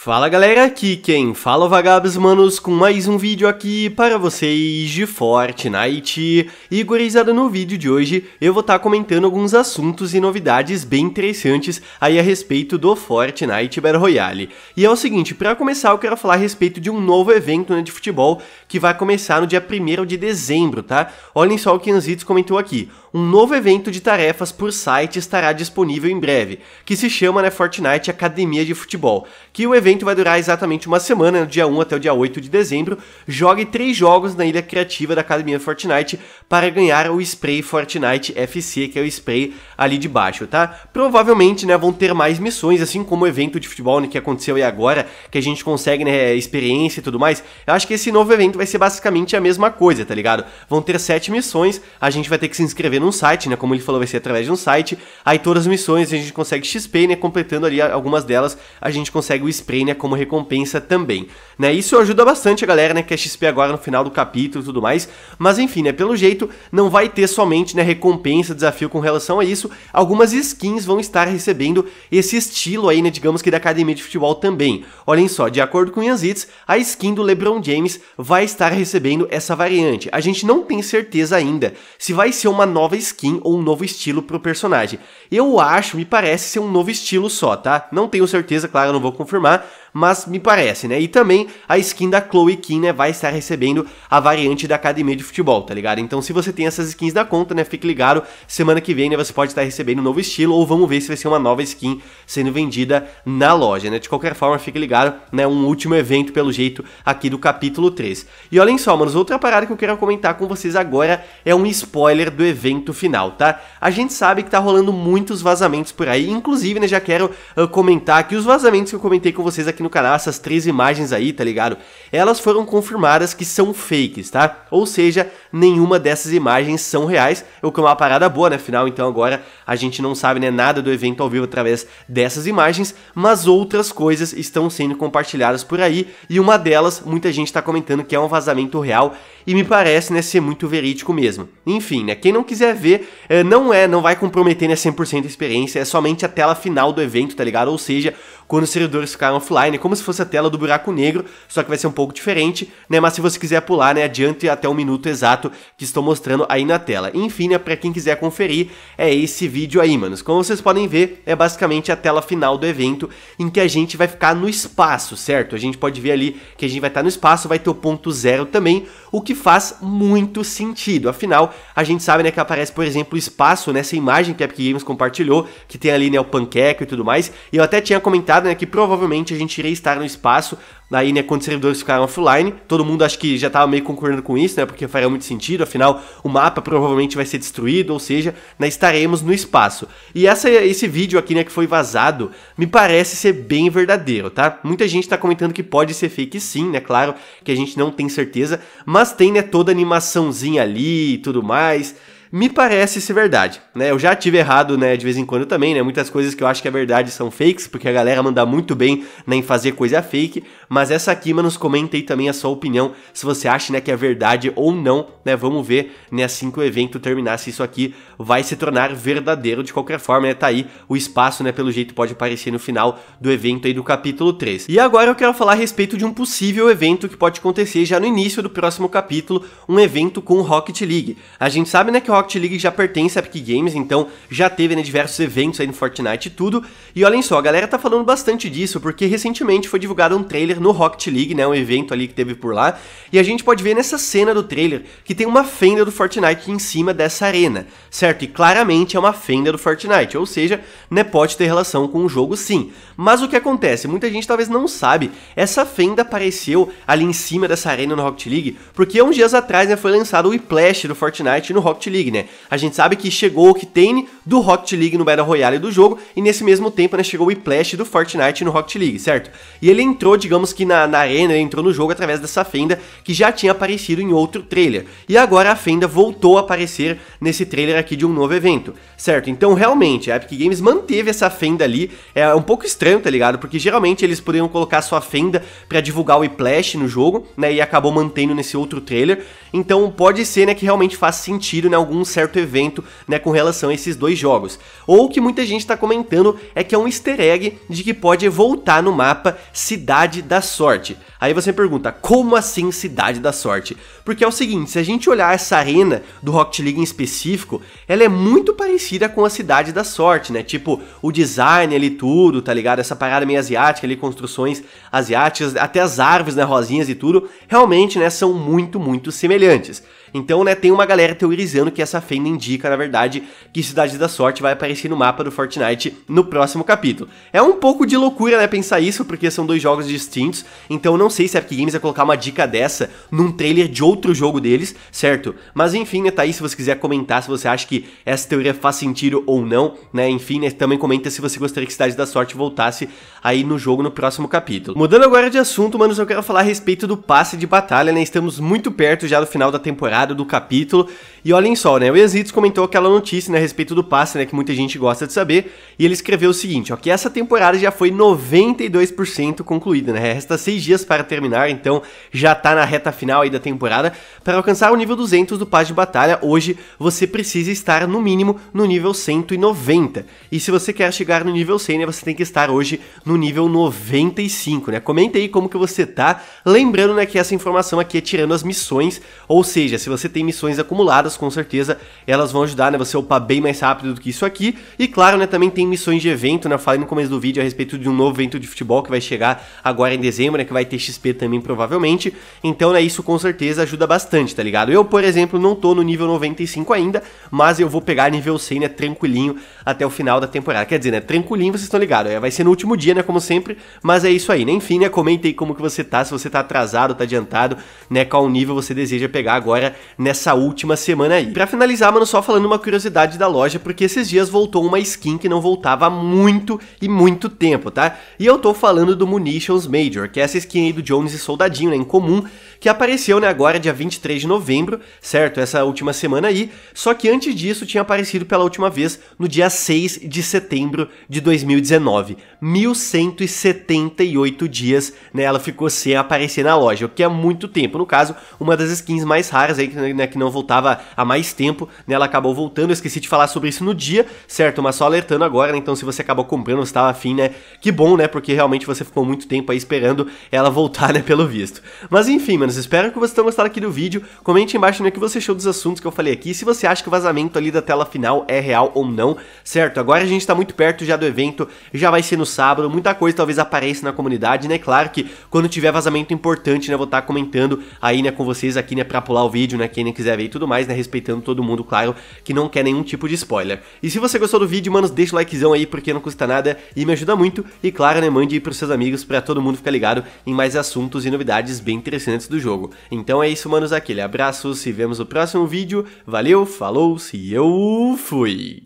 Fala galera, aqui quem fala é o Vagabos Manos com mais um vídeo aqui para vocês de Fortnite. E gurizada, no vídeo de hoje eu vou estar tá comentando alguns assuntos e novidades bem interessantes aí a respeito do Fortnite Battle Royale. E é o seguinte, para começar eu quero falar a respeito de um novo evento né, de futebol que vai começar no dia 1 de dezembro, tá? Olhem só o que Anzitos comentou aqui um novo evento de tarefas por site estará disponível em breve, que se chama né, Fortnite Academia de Futebol, que o evento vai durar exatamente uma semana, no dia 1 até o dia 8 de dezembro. Jogue três jogos na ilha criativa da Academia Fortnite para ganhar o spray Fortnite FC, que é o spray ali de baixo, tá? Provavelmente né, vão ter mais missões, assim como o evento de futebol né, que aconteceu aí agora, que a gente consegue né, experiência e tudo mais. Eu acho que esse novo evento vai ser basicamente a mesma coisa, tá ligado? Vão ter sete missões, a gente vai ter que se inscrever num site, né? Como ele falou, vai ser através de um site. Aí todas as missões a gente consegue XP, né? Completando ali algumas delas, a gente consegue o spray, né? Como recompensa também, né? Isso ajuda bastante a galera, né? Que é XP agora no final do capítulo e tudo mais. Mas enfim, né? Pelo jeito, não vai ter somente, né? Recompensa, desafio com relação a isso. Algumas skins vão estar recebendo esse estilo aí, né? Digamos que da academia de futebol também. Olhem só, de acordo com Yanzits, a skin do LeBron James vai estar recebendo essa variante. A gente não tem certeza ainda se vai ser uma nova nova skin ou um novo estilo pro personagem. Eu acho, me parece ser um novo estilo só, tá? Não tenho certeza, claro, não vou confirmar, mas me parece, né? E também a skin da Chloe Kim, né, vai estar recebendo a variante da academia de futebol, tá ligado? Então, se você tem essas skins da conta, né, fique ligado, semana que vem, né, você pode estar recebendo um novo estilo ou vamos ver se vai ser uma nova skin sendo vendida na loja, né? De qualquer forma, fique ligado, né, um último evento pelo jeito aqui do capítulo 3. E olhem só, manos, outra parada que eu quero comentar com vocês agora é um spoiler do evento final, tá? A gente sabe que tá rolando muitos vazamentos por aí, inclusive, né, já quero uh, comentar que os vazamentos que eu comentei com vocês aqui no no canal essas três imagens aí, tá ligado? Elas foram confirmadas que são fakes, tá? Ou seja, nenhuma dessas imagens são reais, o que é uma parada boa, né? Afinal, então agora a gente não sabe né, nada do evento ao vivo através dessas imagens, mas outras coisas estão sendo compartilhadas por aí e uma delas muita gente tá comentando que é um vazamento real e me parece né, ser muito verídico mesmo. Enfim, né? Quem não quiser ver, eh, não é, não vai comprometer né, 100% a experiência, é somente a tela final do evento, tá ligado? Ou seja, quando os servidores ficarem offline, como se fosse a tela do buraco negro, só que vai ser um pouco diferente, né? Mas se você quiser pular, né, adiante até o minuto exato que estou mostrando aí na tela. Enfim, né, para quem quiser conferir, é esse vídeo aí, manos. Como vocês podem ver, é basicamente a tela final do evento em que a gente vai ficar no espaço, certo? A gente pode ver ali que a gente vai estar tá no espaço, vai ter o ponto zero também, o que faz muito sentido. Afinal, a gente sabe, né, que aparece, por exemplo, o espaço nessa né, imagem que a Epic Games compartilhou, que tem ali, né, o panqueca e tudo mais. E eu até tinha comentado anunciado, né, que provavelmente a gente iria estar no espaço, daí, né, quando os servidores ficaram offline, todo mundo acho que já estava meio concordando com isso, né, porque faria muito sentido, afinal, o mapa provavelmente vai ser destruído, ou seja, né, estaremos no espaço. E essa, esse vídeo aqui, né, que foi vazado, me parece ser bem verdadeiro, tá? Muita gente está comentando que pode ser fake sim, né, claro que a gente não tem certeza, mas tem, né, toda a animaçãozinha ali e tudo mais me parece ser verdade, né? Eu já tive errado, né, de vez em quando também, né? Muitas coisas que eu acho que é verdade são fakes, porque a galera manda muito bem né, em fazer coisa fake, mas essa aqui, mano, comenta aí também a sua opinião, se você acha, né, que é verdade ou não, né? Vamos ver, né, assim que o evento terminar, se isso aqui vai se tornar verdadeiro de qualquer forma, né? Tá aí o espaço, né, pelo jeito pode aparecer no final do evento aí do capítulo 3. E agora eu quero falar a respeito de um possível evento que pode acontecer já no início do próximo capítulo, um evento com Rocket League. A gente sabe, né, que o Rocket League já pertence à Epic Games, então já teve né, diversos eventos aí no Fortnite e tudo. E olhem só, a galera tá falando bastante disso, porque recentemente foi divulgado um trailer no Rocket League, né, um evento ali que teve por lá, e a gente pode ver nessa cena do trailer que tem uma fenda do Fortnite em cima dessa arena, certo? E claramente é uma fenda do Fortnite, ou seja, né, pode ter relação com o jogo sim. Mas o que acontece, muita gente talvez não sabe, essa fenda apareceu ali em cima dessa arena no Rocket League, porque uns dias atrás né, foi lançado o Whiplash do Fortnite no Rocket League, League, né? A gente sabe que chegou o Octane do Rocket League no Battle Royale do jogo, e nesse mesmo tempo, né, chegou o Whiplash do Fortnite no Rocket League, certo? E ele entrou, digamos que na, na arena, ele entrou no jogo através dessa fenda que já tinha aparecido em outro trailer. E agora a fenda voltou a aparecer nesse trailer aqui de um novo evento, certo? Então, realmente, a Epic Games manteve essa fenda ali, é um pouco estranho, tá ligado? Porque geralmente eles poderiam colocar sua fenda para divulgar o Whiplash no jogo, né, e acabou mantendo nesse outro trailer. Então, pode ser, né, que realmente faz sentido, né, algum um certo evento né, com relação a esses dois jogos. Ou o que muita gente está comentando é que é um easter egg de que pode voltar no mapa Cidade da Sorte. Aí você pergunta, como assim Cidade da Sorte? Porque é o seguinte, se a gente olhar essa arena do Rocket League em específico, ela é muito parecida com a Cidade da Sorte, né? Tipo, o design ali tudo, tá ligado? Essa parada meio asiática ali, construções asiáticas, até as árvores, né, rosinhas e tudo, realmente, né, são muito, muito semelhantes. Então, né, tem uma galera teorizando que essa fenda indica, na verdade, que Cidade da Sorte vai aparecer no mapa do Fortnite no próximo capítulo. É um pouco de loucura, né, pensar isso, porque são dois jogos distintos, então não sei se a Epic Games vai colocar uma dica dessa num trailer de outro jogo deles, certo? Mas enfim, né, tá aí, se você quiser comentar se você acha que essa teoria faz sentido ou não, né, enfim, né, também comenta se você gostaria que Cidade da Sorte voltasse aí no jogo no próximo capítulo. Mudando agora de assunto, mano, eu quero falar a respeito do passe de batalha, né, estamos muito perto já do final da temporada, do capítulo. E olhem só, né? O Exitz comentou aquela notícia né, a respeito do passe, né? Que muita gente gosta de saber. E ele escreveu o seguinte: ó, que essa temporada já foi 92% concluída, né? Resta seis dias para terminar, então já tá na reta final aí da temporada. Para alcançar o nível 200 do passe de batalha, hoje você precisa estar no mínimo no nível 190. E se você quer chegar no nível 100, né, você tem que estar hoje no nível 95, né? Comenta aí como que você tá. Lembrando, né, que essa informação aqui é tirando as missões, ou seja, se se você tem missões acumuladas, com certeza elas vão ajudar, né, você upar bem mais rápido do que isso aqui. E claro, né, também tem missões de evento, né, falei no começo do vídeo a respeito de um novo evento de futebol que vai chegar agora em dezembro, né, que vai ter XP também provavelmente. Então, né, isso com certeza ajuda bastante, tá ligado? Eu, por exemplo, não tô no nível 95 ainda, mas eu vou pegar nível 100, né, tranquilinho até o final da temporada. Quer dizer, né, tranquilinho, vocês estão ligados, é, vai ser no último dia, né, como sempre, mas é isso aí, né? Enfim, né, comenta aí como que você tá, se você tá atrasado, tá adiantado, né, qual nível você deseja pegar agora nessa última semana aí. Para finalizar, mano, só falando uma curiosidade da loja, porque esses dias voltou uma skin que não voltava há muito e muito tempo, tá? E eu tô falando do Munitions Major, que é essa skin aí do Jones e Soldadinho, né, em comum, que apareceu, né, agora dia 23 de novembro, certo? Essa última semana aí. Só que antes disso tinha aparecido pela última vez no dia 6 de setembro de 2019. 1178 dias, né, ela ficou sem aparecer na loja, o que é muito tempo. No caso, uma das skins mais raras aí né, que não voltava há mais tempo, né? Ela acabou voltando, eu esqueci de falar sobre isso no dia, certo? Mas só alertando agora, né, então se você acabou comprando, você tava afim, né? Que bom, né? Porque realmente você ficou muito tempo aí esperando ela voltar, né? Pelo visto. Mas enfim, manos, espero que vocês tenham gostado aqui do vídeo. Comente embaixo né, o que você achou dos assuntos que eu falei aqui, se você acha que o vazamento ali da tela final é real ou não, certo? Agora a gente tá muito perto já do evento, já vai ser no sábado, muita coisa talvez apareça na comunidade, né? Claro que quando tiver vazamento importante, né? Vou estar tá comentando aí, né, com vocês aqui, né, pra pular o vídeo, né? vídeo, né? Quem quiser ver e tudo mais, né? Respeitando todo mundo, claro, que não quer nenhum tipo de spoiler. E se você gostou do vídeo, mano, deixa o likezão aí, porque não custa nada e me ajuda muito. E claro, né? Mande aí pros seus amigos para todo mundo ficar ligado em mais assuntos e novidades bem interessantes do jogo. Então é isso, manos. Aquele abraço, se vemos no próximo vídeo. Valeu, falou, se eu fui!